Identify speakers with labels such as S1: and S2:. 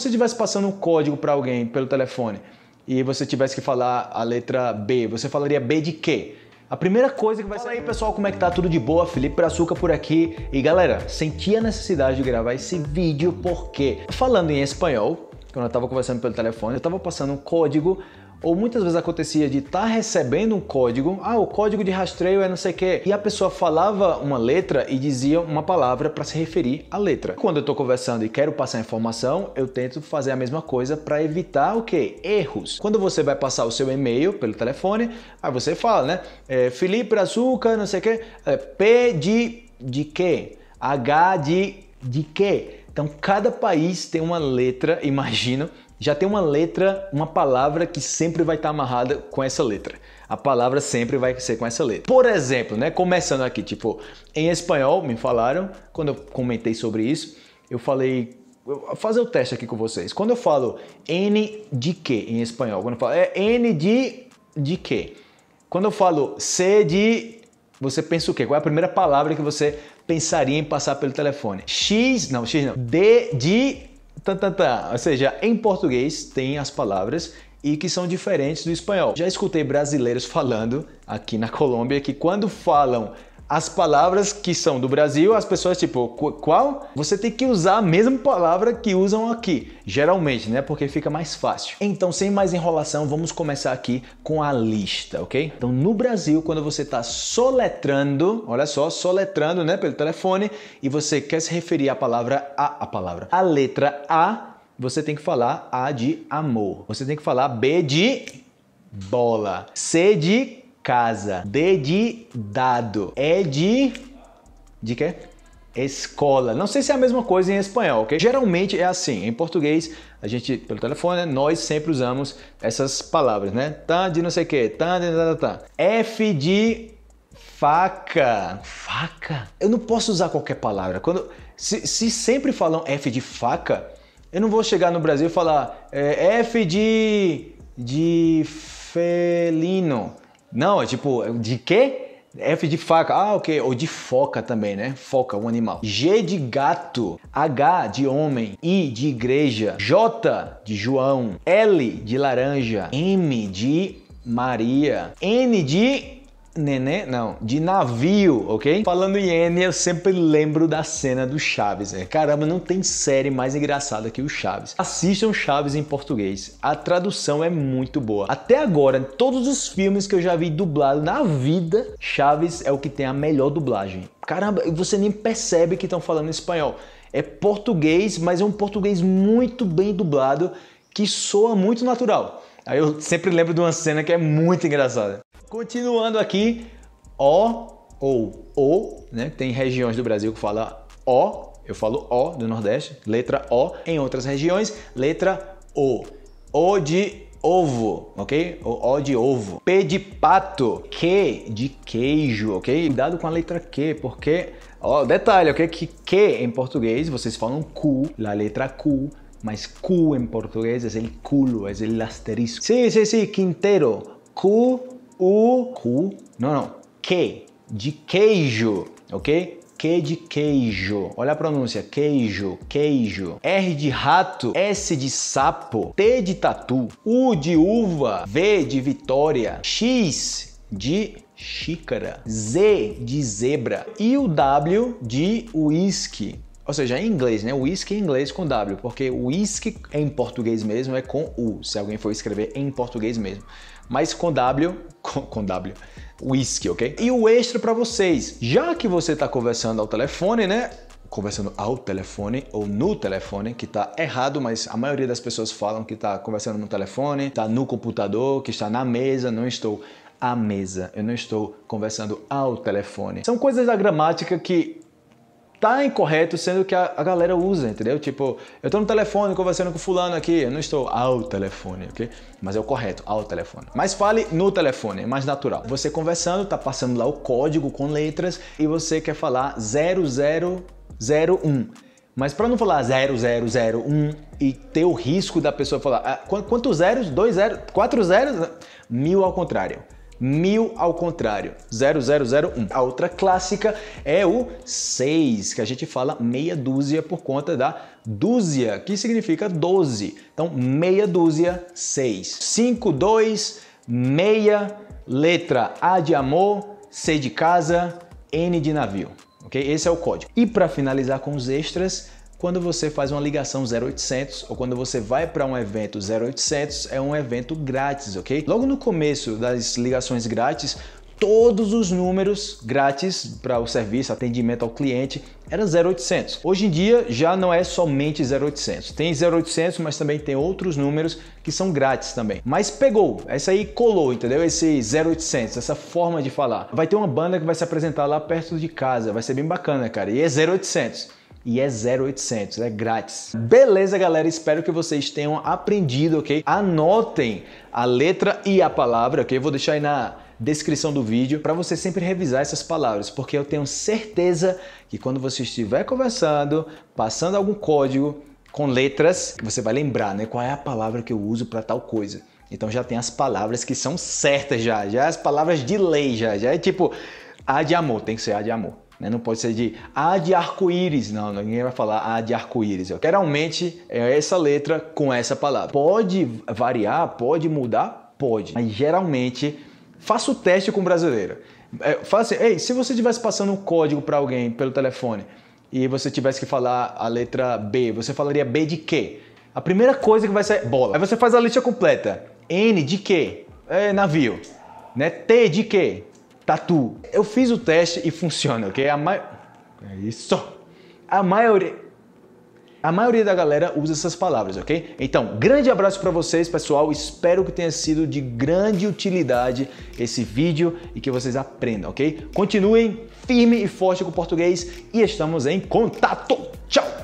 S1: você estivesse passando um código para alguém pelo telefone e você tivesse que falar a letra B, você falaria B de quê? A primeira coisa que vai sair, pessoal, como é que tá? Tudo de boa? Felipe Brazuca por aqui. E galera, senti a necessidade de gravar esse vídeo porque falando em espanhol, quando eu estava conversando pelo telefone, eu estava passando um código ou muitas vezes acontecia de estar tá recebendo um código, ah, o código de rastreio é não sei o que, e a pessoa falava uma letra e dizia uma palavra para se referir à letra. Quando eu estou conversando e quero passar informação, eu tento fazer a mesma coisa para evitar o que? Erros. Quando você vai passar o seu e-mail pelo telefone, aí você fala, né? É, Felipe Açúcar, não sei o que, é, P de, de quê? H de, de quê? Então, cada país tem uma letra, imagino, já tem uma letra, uma palavra que sempre vai estar amarrada com essa letra. A palavra sempre vai ser com essa letra. Por exemplo, né, começando aqui, tipo, em espanhol me falaram, quando eu comentei sobre isso, eu falei, vou fazer o teste aqui com vocês. Quando eu falo N de que em espanhol, quando eu falo é N de de que? Quando eu falo C de você pensa o quê? Qual é a primeira palavra que você pensaria em passar pelo telefone? X, não, X não. D de tan, tan, tan. Ou seja, em português tem as palavras e que são diferentes do espanhol. Já escutei brasileiros falando aqui na Colômbia que quando falam as palavras que são do Brasil, as pessoas tipo, qual? Você tem que usar a mesma palavra que usam aqui, geralmente, né? Porque fica mais fácil. Então, sem mais enrolação, vamos começar aqui com a lista, ok? Então, no Brasil, quando você está soletrando, olha só, soletrando, né, pelo telefone, e você quer se referir à palavra a, a palavra, a letra A, você tem que falar A de amor. Você tem que falar B de bola, C de casa. D de dado. E de... De quê? Escola. Não sei se é a mesma coisa em espanhol, ok? Geralmente é assim. Em português, a gente, pelo telefone, nós sempre usamos essas palavras, né? Tá de não sei o quê, tá de... Tá, F de faca. Faca? Eu não posso usar qualquer palavra. Quando se, se, sempre falam F de faca, eu não vou chegar no Brasil e falar é, F de de felino. Não, é tipo, de quê? F de faca, ah, ok, ou de foca também, né? Foca, um animal. G de gato, H de homem, I de igreja, J de João, L de laranja, M de Maria, N de Nenê, não, de navio, ok? Falando em N, eu sempre lembro da cena do Chaves. Né? Caramba, não tem série mais engraçada que o Chaves. Assistam Chaves em português, a tradução é muito boa. Até agora, todos os filmes que eu já vi dublado na vida, Chaves é o que tem a melhor dublagem. Caramba, você nem percebe que estão falando espanhol. É português, mas é um português muito bem dublado que soa muito natural. Aí eu sempre lembro de uma cena que é muito engraçada. Continuando aqui, O ou O, né? Tem regiões do Brasil que fala O, eu falo O do Nordeste, letra O. Em outras regiões, letra O. O de ovo, ok? O, o de ovo. P de pato. Q de queijo, ok? Cuidado com a letra Q, porque... Ó, detalhe, ok? Que Q em português, vocês falam Q, a letra Q. Mas Q em português é o culo, é o asterisco. Sim, sim, sim, Quintero. Q o cu, não, não, que de queijo, ok? Que de queijo. Olha a pronúncia. Queijo, queijo. R de rato, S de sapo, T de tatu, U de uva, V de vitória, X de xícara, Z de zebra e o W de uísque. Ou seja, em inglês, né? Whisky em inglês com W, porque whisky em português mesmo é com U, se alguém for escrever em português mesmo mas com W, com, com W, whisky, ok? E o extra para vocês, já que você está conversando ao telefone, né? Conversando ao telefone ou no telefone, que está errado, mas a maioria das pessoas falam que está conversando no telefone, está no computador, que está na mesa, não estou à mesa, eu não estou conversando ao telefone. São coisas da gramática que tá incorreto sendo que a, a, galera usa, entendeu? Tipo, eu tô no telefone conversando com fulano aqui, eu não estou ao telefone, ok? Mas é o correto, ao telefone. Mas fale no telefone, é mais natural. Você conversando, tá passando lá o código com letras e você quer falar 0001. Mas para não falar 0001 e ter o risco da pessoa falar ah, quantos zeros? Dois zeros? Quatro zeros? Mil ao contrário mil ao contrário, 0001. A outra clássica é o 6, que a gente fala meia dúzia por conta da dúzia, que significa 12. Então, meia dúzia, 6. 5, 2, meia, letra A de amor, C de casa, N de navio. Okay? Esse é o código. E para finalizar com os extras, quando você faz uma ligação 0800 ou quando você vai para um evento 0800, é um evento grátis, ok? Logo no começo das ligações grátis, todos os números grátis para o serviço, atendimento ao cliente, era 0800. Hoje em dia já não é somente 0800. Tem 0800, mas também tem outros números que são grátis também. Mas pegou, essa é aí colou, entendeu? Esse 0800, essa forma de falar. Vai ter uma banda que vai se apresentar lá perto de casa, vai ser bem bacana, cara. E é 0800 e é 0800, é grátis. Beleza, galera? Espero que vocês tenham aprendido, ok? Anotem a letra e a palavra, ok? Eu Vou deixar aí na descrição do vídeo para você sempre revisar essas palavras, porque eu tenho certeza que quando você estiver conversando, passando algum código com letras, você vai lembrar, né? Qual é a palavra que eu uso para tal coisa. Então já tem as palavras que são certas já, já é as palavras de lei já, já é tipo A de amor, tem que ser A de amor. Né? Não pode ser de A ah, de arco-íris, não, ninguém vai falar A ah, de arco-íris. Geralmente é essa letra com essa palavra. Pode variar, pode mudar, pode, mas geralmente faça o teste com o brasileiro. É, fala assim, ei, se você estivesse passando um código para alguém pelo telefone e você tivesse que falar a letra B, você falaria B de quê? A primeira coisa que vai sair, bola. Aí você faz a lista completa. N de quê? É, navio. Né? T de quê? Tatu. Eu fiz o teste e funciona, ok? A ma... É isso. A maioria... A maioria da galera usa essas palavras, ok? Então, grande abraço para vocês, pessoal. Espero que tenha sido de grande utilidade esse vídeo e que vocês aprendam, ok? Continuem firme e forte com o português e estamos em contato. Tchau!